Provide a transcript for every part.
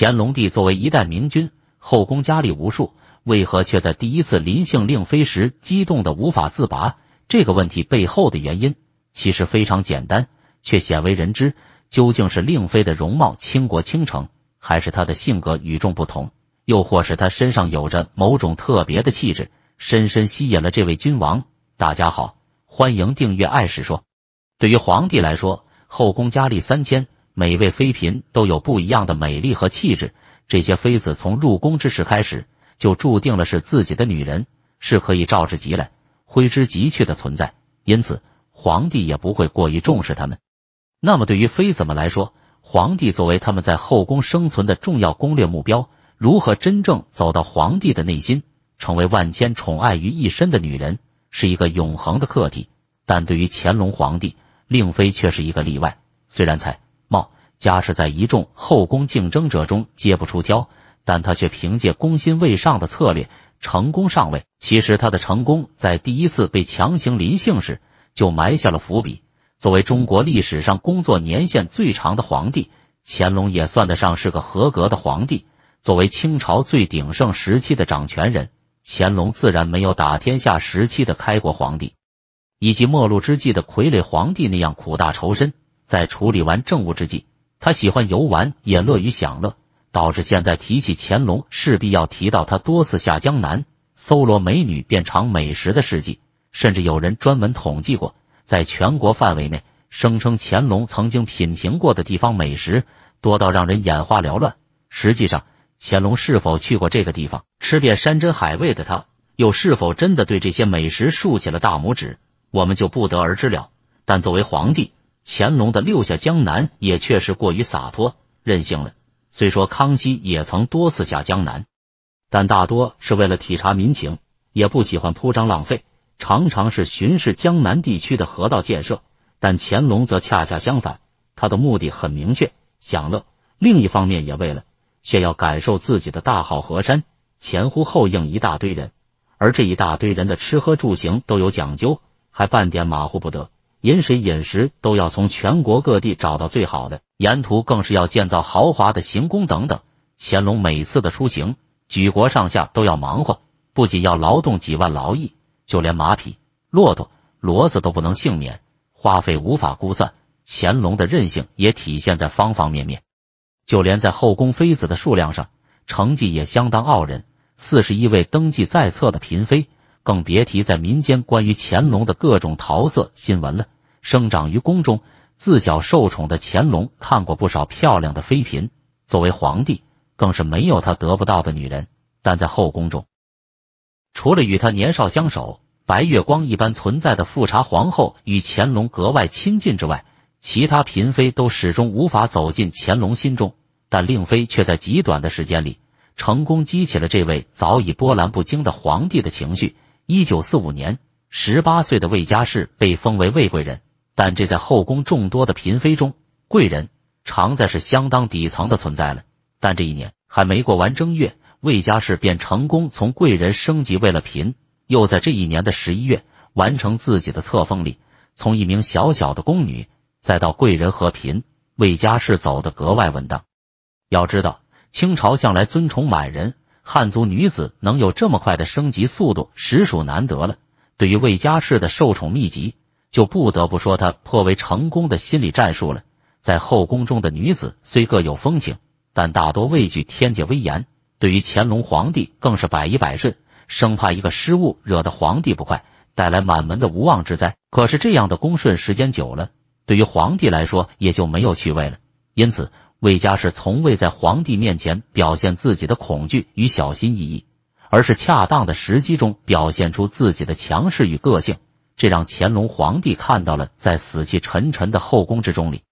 乾隆帝作为一代明君，后宫佳丽无数，为何却在第一次临幸令妃时激动的无法自拔？这个问题背后的原因其实非常简单，却鲜为人知。究竟是令妃的容貌倾国倾城，还是她的性格与众不同，又或是她身上有着某种特别的气质，深深吸引了这位君王？大家好，欢迎订阅《爱史说》。对于皇帝来说，后宫佳丽三千。每位妃嫔都有不一样的美丽和气质。这些妃子从入宫之时开始，就注定了是自己的女人，是可以召之即来、挥之即去的存在。因此，皇帝也不会过于重视她们。那么，对于妃子们来说，皇帝作为他们在后宫生存的重要攻略目标，如何真正走到皇帝的内心，成为万千宠爱于一身的女人，是一个永恒的课题。但对于乾隆皇帝，令妃却是一个例外。虽然才。貌家世在一众后宫竞争者中皆不出挑，但他却凭借攻心未上的策略成功上位。其实他的成功在第一次被强行临幸时就埋下了伏笔。作为中国历史上工作年限最长的皇帝，乾隆也算得上是个合格的皇帝。作为清朝最鼎盛时期的掌权人，乾隆自然没有打天下时期的开国皇帝，以及末路之际的傀儡皇帝那样苦大仇深。在处理完政务之际，他喜欢游玩，也乐于享乐，导致现在提起乾隆，势必要提到他多次下江南搜罗美女、遍尝美食的事迹。甚至有人专门统计过，在全国范围内，声称乾隆曾经品评过的地方美食多到让人眼花缭乱。实际上，乾隆是否去过这个地方吃遍山珍海味的，他又是否真的对这些美食竖起了大拇指，我们就不得而知了。但作为皇帝。乾隆的六下江南也确实过于洒脱任性了。虽说康熙也曾多次下江南，但大多是为了体察民情，也不喜欢铺张浪费，常常是巡视江南地区的河道建设。但乾隆则恰恰相反，他的目的很明确，享乐。另一方面，也为了炫耀感受自己的大好河山。前呼后应一大堆人，而这一大堆人的吃喝住行都有讲究，还半点马虎不得。饮水饮食都要从全国各地找到最好的，沿途更是要建造豪华的行宫等等。乾隆每次的出行，举国上下都要忙活，不仅要劳动几万劳役，就连马匹、骆驼、骡子都不能幸免，花费无法估算。乾隆的任性也体现在方方面面，就连在后宫妃子的数量上，成绩也相当傲人，四十一位登记在册的嫔妃。更别提在民间关于乾隆的各种桃色新闻了。生长于宫中，自小受宠的乾隆看过不少漂亮的妃嫔，作为皇帝，更是没有他得不到的女人。但在后宫中，除了与他年少相守、白月光一般存在的富察皇后与乾隆格外亲近之外，其他嫔妃都始终无法走进乾隆心中。但令妃却在极短的时间里，成功激起了这位早已波澜不惊的皇帝的情绪。一九四五年，十八岁的魏佳氏被封为魏贵人，但这在后宫众多的嫔妃中，贵人常在是相当底层的存在了。但这一年还没过完正月，魏佳氏便成功从贵人升级为了嫔，又在这一年的十一月完成自己的册封礼，从一名小小的宫女，再到贵人和嫔，魏佳氏走得格外稳当。要知道，清朝向来尊崇满人。汉族女子能有这么快的升级速度，实属难得了。对于魏家氏的受宠秘籍，就不得不说她颇为成功的心理战术了。在后宫中的女子虽各有风情，但大多畏惧天界威严，对于乾隆皇帝更是百依百顺，生怕一个失误惹得皇帝不快，带来满门的无妄之灾。可是这样的恭顺时间久了，对于皇帝来说也就没有趣味了，因此。魏家氏从未在皇帝面前表现自己的恐惧与小心翼翼，而是恰当的时机中表现出自己的强势与个性，这让乾隆皇帝看到了在死气沉沉的后宫之中里，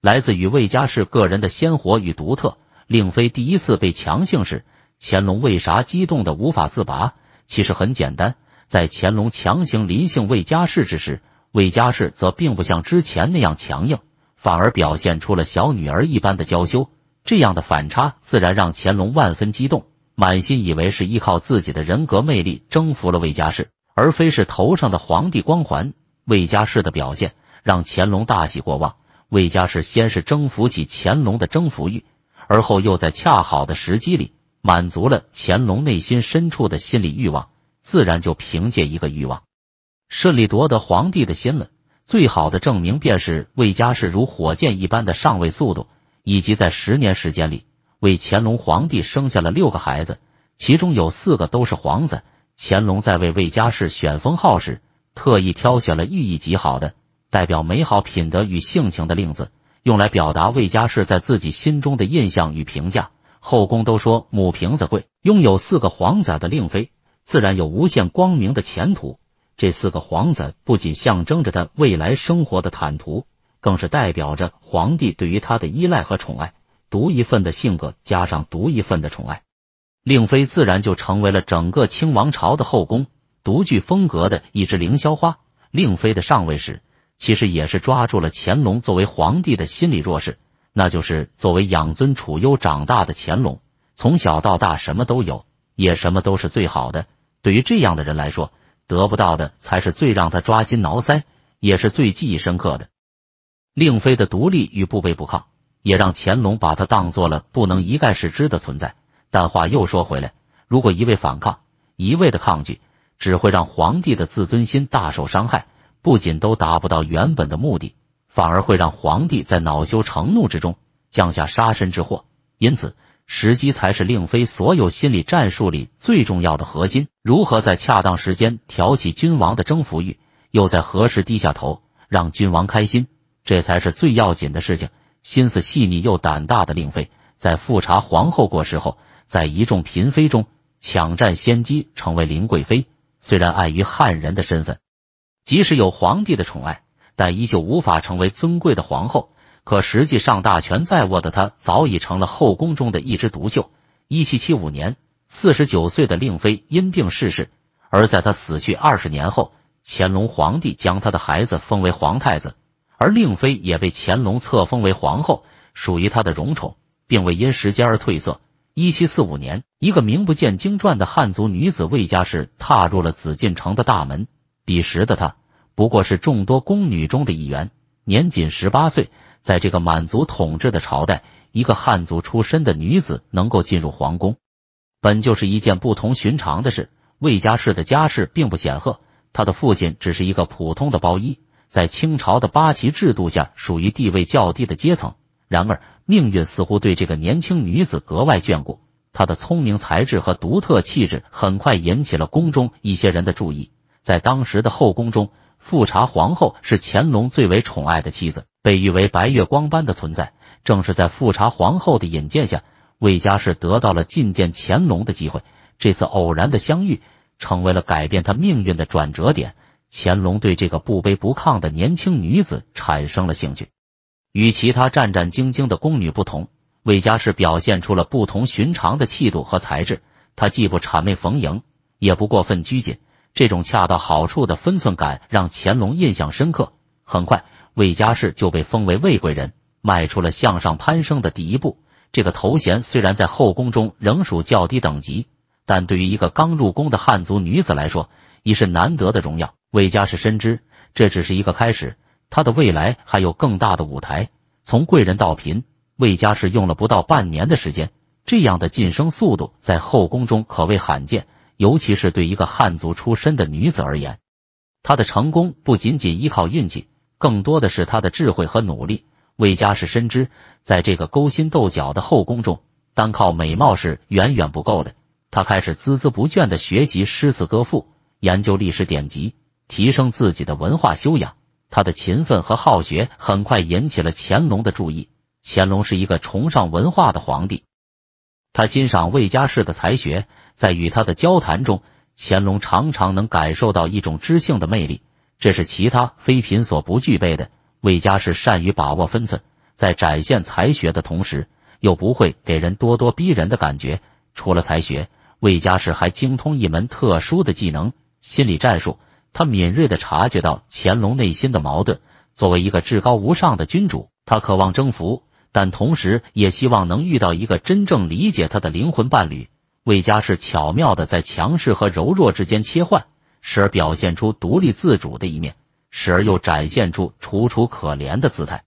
来自于魏家氏个人的鲜活与独特。令妃第一次被强幸时，乾隆为啥激动的无法自拔？其实很简单，在乾隆强行临幸魏家氏之时，魏家氏则并不像之前那样强硬。反而表现出了小女儿一般的娇羞，这样的反差自然让乾隆万分激动，满心以为是依靠自己的人格魅力征服了魏家氏，而非是头上的皇帝光环。魏家氏的表现让乾隆大喜过望，魏家氏先是征服起乾隆的征服欲，而后又在恰好的时机里满足了乾隆内心深处的心理欲望，自然就凭借一个欲望，顺利夺得皇帝的心了。最好的证明便是魏家氏如火箭一般的上位速度，以及在十年时间里为乾隆皇帝生下了六个孩子，其中有四个都是皇子。乾隆在为魏家氏选封号时，特意挑选了寓意极好的、代表美好品德与性情的“令”字，用来表达魏家氏在自己心中的印象与评价。后宫都说母凭子贵，拥有四个皇子的令妃，自然有无限光明的前途。这四个皇子不仅象征着他未来生活的坦途，更是代表着皇帝对于他的依赖和宠爱。独一份的性格加上独一份的宠爱，令妃自然就成为了整个清王朝的后宫独具风格的一只凌霄花。令妃的上位史，其实也是抓住了乾隆作为皇帝的心理弱势，那就是作为养尊处优长大的乾隆，从小到大什么都有，也什么都是最好的。对于这样的人来说。得不到的才是最让他抓心挠腮，也是最记忆深刻的。令妃的独立与不卑不亢，也让乾隆把她当做了不能一概视之的存在。但话又说回来，如果一味反抗，一味的抗拒，只会让皇帝的自尊心大受伤害，不仅都达不到原本的目的，反而会让皇帝在恼羞成怒之中降下杀身之祸。因此。时机才是令妃所有心理战术里最重要的核心。如何在恰当时间挑起君王的征服欲，又在何时低下头让君王开心，这才是最要紧的事情。心思细腻又胆大的令妃，在富察皇后过世后，在一众嫔妃中抢占先机，成为林贵妃。虽然碍于汉人的身份，即使有皇帝的宠爱，但依旧无法成为尊贵的皇后。可实际上，大权在握的他早已成了后宫中的一枝独秀。一七七五年，四十九岁的令妃因病逝世，而在她死去二十年后，乾隆皇帝将他的孩子封为皇太子，而令妃也被乾隆册封为皇后，属于他的荣宠并未因时间而褪色。一七四五年，一个名不见经传的汉族女子魏家氏踏入了紫禁城的大门，彼时的她不过是众多宫女中的一员。年仅十八岁，在这个满族统治的朝代，一个汉族出身的女子能够进入皇宫，本就是一件不同寻常的事。魏家氏的家世并不显赫，她的父亲只是一个普通的包衣，在清朝的八旗制度下，属于地位较低的阶层。然而，命运似乎对这个年轻女子格外眷顾，她的聪明才智和独特气质很快引起了宫中一些人的注意。在当时的后宫中，富察皇后是乾隆最为宠爱的妻子，被誉为白月光般的存在。正是在富察皇后的引荐下，魏家氏得到了觐见乾隆的机会。这次偶然的相遇，成为了改变他命运的转折点。乾隆对这个不卑不亢的年轻女子产生了兴趣。与其他战战兢兢的宫女不同，魏家氏表现出了不同寻常的气度和才智。她既不谄媚逢迎，也不过分拘谨。这种恰到好处的分寸感让乾隆印象深刻。很快，魏佳氏就被封为魏贵人，迈出了向上攀升的第一步。这个头衔虽然在后宫中仍属较低等级，但对于一个刚入宫的汉族女子来说，已是难得的荣耀。魏佳氏深知，这只是一个开始，她的未来还有更大的舞台。从贵人到嫔，魏佳氏用了不到半年的时间，这样的晋升速度在后宫中可谓罕见。尤其是对一个汉族出身的女子而言，她的成功不仅仅依靠运气，更多的是她的智慧和努力。魏家氏深知，在这个勾心斗角的后宫中，单靠美貌是远远不够的。她开始孜孜不倦的学习诗词歌赋，研究历史典籍，提升自己的文化修养。她的勤奋和好学很快引起了乾隆的注意。乾隆是一个崇尚文化的皇帝，他欣赏魏家氏的才学。在与他的交谈中，乾隆常常能感受到一种知性的魅力，这是其他妃嫔所不具备的。魏佳氏善于把握分寸，在展现才学的同时，又不会给人咄咄逼人的感觉。除了才学，魏佳氏还精通一门特殊的技能——心理战术。她敏锐地察觉到乾隆内心的矛盾：作为一个至高无上的君主，他渴望征服，但同时也希望能遇到一个真正理解他的灵魂伴侣。魏家氏巧妙的在强势和柔弱之间切换，时而表现出独立自主的一面，时而又展现出楚楚可怜的姿态。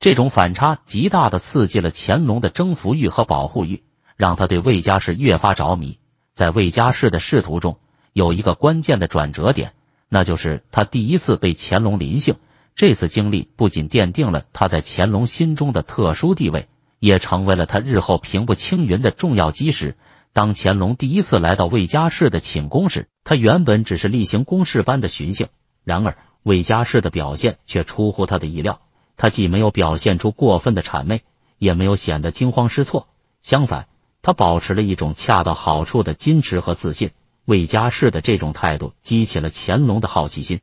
这种反差极大的刺激了乾隆的征服欲和保护欲，让他对魏家氏越发着迷。在魏家氏的仕途中，有一个关键的转折点，那就是他第一次被乾隆临幸。这次经历不仅奠定了他在乾隆心中的特殊地位，也成为了他日后平步青云的重要基石。当乾隆第一次来到魏家氏的寝宫时，他原本只是例行公事般的巡幸。然而，魏家氏的表现却出乎他的意料。他既没有表现出过分的谄媚，也没有显得惊慌失措。相反，他保持了一种恰到好处的矜持和自信。魏家氏的这种态度激起了乾隆的好奇心。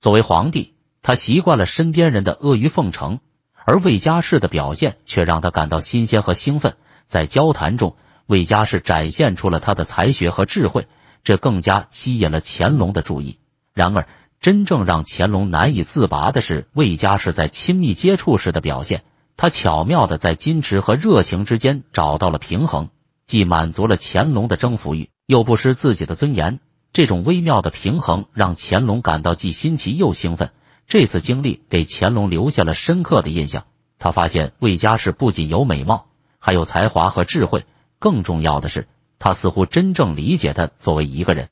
作为皇帝，他习惯了身边人的阿谀奉承，而魏家氏的表现却让他感到新鲜和兴奋。在交谈中，魏家是展现出了他的才学和智慧，这更加吸引了乾隆的注意。然而，真正让乾隆难以自拔的是魏家是在亲密接触时的表现。他巧妙的在矜持和热情之间找到了平衡，既满足了乾隆的征服欲，又不失自己的尊严。这种微妙的平衡让乾隆感到既新奇又兴奋。这次经历给乾隆留下了深刻的印象。他发现魏家氏不仅有美貌，还有才华和智慧。更重要的是，他似乎真正理解他作为一个人，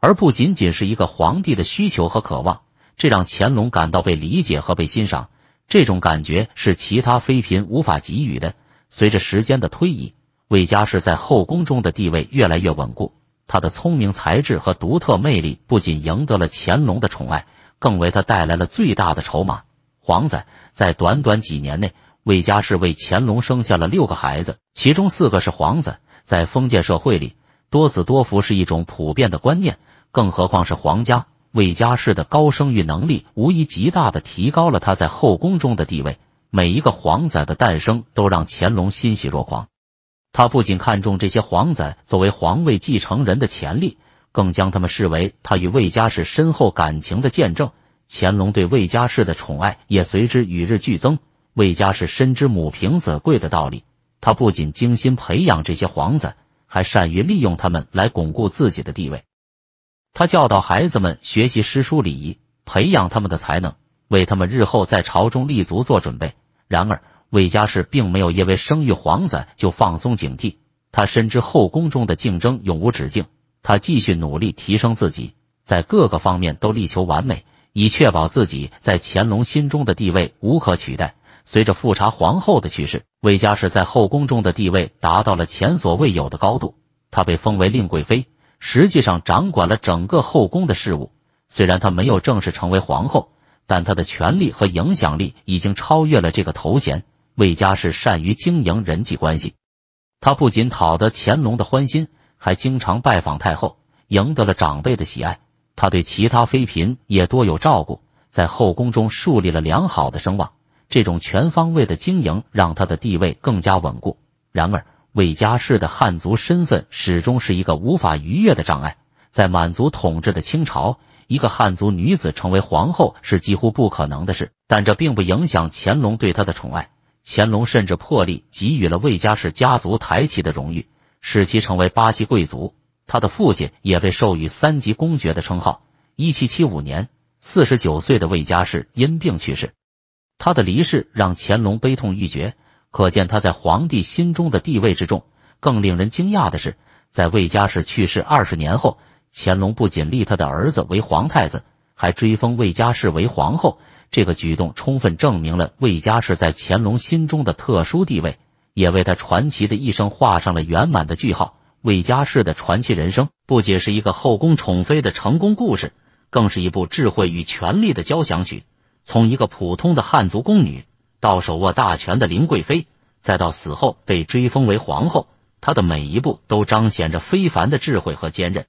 而不仅仅是一个皇帝的需求和渴望。这让乾隆感到被理解和被欣赏，这种感觉是其他妃嫔无法给予的。随着时间的推移，魏佳氏在后宫中的地位越来越稳固。她的聪明才智和独特魅力不仅赢得了乾隆的宠爱，更为他带来了最大的筹码。皇子在短短几年内。魏家氏为乾隆生下了六个孩子，其中四个是皇子。在封建社会里，多子多福是一种普遍的观念，更何况是皇家。魏家氏的高生育能力无疑极大的提高了他在后宫中的地位。每一个皇仔的诞生都让乾隆欣喜若狂。他不仅看重这些皇仔作为皇位继承人的潜力，更将他们视为他与魏家氏深厚感情的见证。乾隆对魏家氏的宠爱也随之与日俱增。魏家是深知母凭子贵的道理，他不仅精心培养这些皇子，还善于利用他们来巩固自己的地位。他教导孩子们学习诗书礼仪，培养他们的才能，为他们日后在朝中立足做准备。然而，魏家氏并没有因为生育皇子就放松警惕，他深知后宫中的竞争永无止境，他继续努力提升自己，在各个方面都力求完美，以确保自己在乾隆心中的地位无可取代。随着富察皇后的去世，魏佳氏在后宫中的地位达到了前所未有的高度。她被封为令贵妃，实际上掌管了整个后宫的事务。虽然她没有正式成为皇后，但她的权力和影响力已经超越了这个头衔。魏佳氏善于经营人际关系，她不仅讨得乾隆的欢心，还经常拜访太后，赢得了长辈的喜爱。她对其他妃嫔也多有照顾，在后宫中树立了良好的声望。这种全方位的经营让他的地位更加稳固。然而，魏家氏的汉族身份始终是一个无法逾越的障碍。在满族统治的清朝，一个汉族女子成为皇后是几乎不可能的事。但这并不影响乾隆对她的宠爱。乾隆甚至破例给予了魏家氏家族抬旗的荣誉，使其成为八旗贵族。他的父亲也被授予三级公爵的称号。一七七五年，四十九岁的魏家氏因病去世。他的离世让乾隆悲痛欲绝，可见他在皇帝心中的地位之重。更令人惊讶的是，在魏佳氏去世二十年后，乾隆不仅立他的儿子为皇太子，还追封魏佳氏为皇后。这个举动充分证明了魏佳氏在乾隆心中的特殊地位，也为他传奇的一生画上了圆满的句号。魏佳氏的传奇人生，不仅是一个后宫宠妃的成功故事，更是一部智慧与权力的交响曲。从一个普通的汉族宫女，到手握大权的林贵妃，再到死后被追封为皇后，她的每一步都彰显着非凡的智慧和坚韧。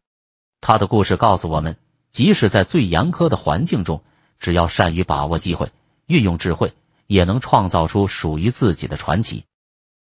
她的故事告诉我们，即使在最严苛的环境中，只要善于把握机会，运用智慧，也能创造出属于自己的传奇。